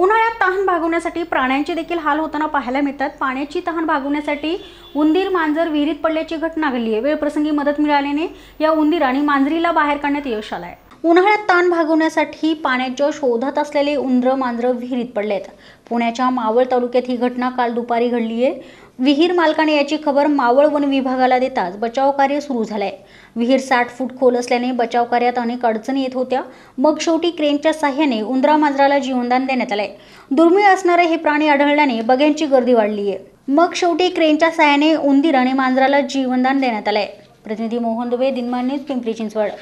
उन्हाळ्यात तहान भागवण्यासाठी प्राण्यांचे देखील हाल होताना पाहायला मिळतात पाण्याची तहान भागवण्यासाठी उंदीर मांजर विहिरीत पडल्याची घटना घडली आहे वेळप्रसंगी मदत मिळाल्याने या उंदीर आणि मांजरीला बाहेर काढण्यात यश आलं आहे उन्हाळ्यात ताण भागवण्यासाठी पाण्याच्या शोधात असलेले उंद्र मांजरं विहिरीत पडलेत पुण्याच्या मावळ तालुक्यात ही घटना काल दुपारी घडली आहे विहीर मालकाने याची खबर मावळ वन विभागाला देताच बचाव कार्य सुरू झालंय विहीर साठ फूट खोल असल्याने बचाव कार्यात अनेक अडचणी येत होत्या मग शेवटी क्रेनच्या साह्याने उंदरा मांजराला जीवनदान देण्यात आलंय दुर्मिळ असणारे हे प्राणी आढळल्याने बघ्यांची गर्दी वाढली आहे मग शेवटी क्रेनच्या साह्याने उंदीर आणि मांजराला जीवनदान देण्यात आलंय प्रतिनिधी मोहन दुबे दिनमान न्यूज पिंपरी चिंचवड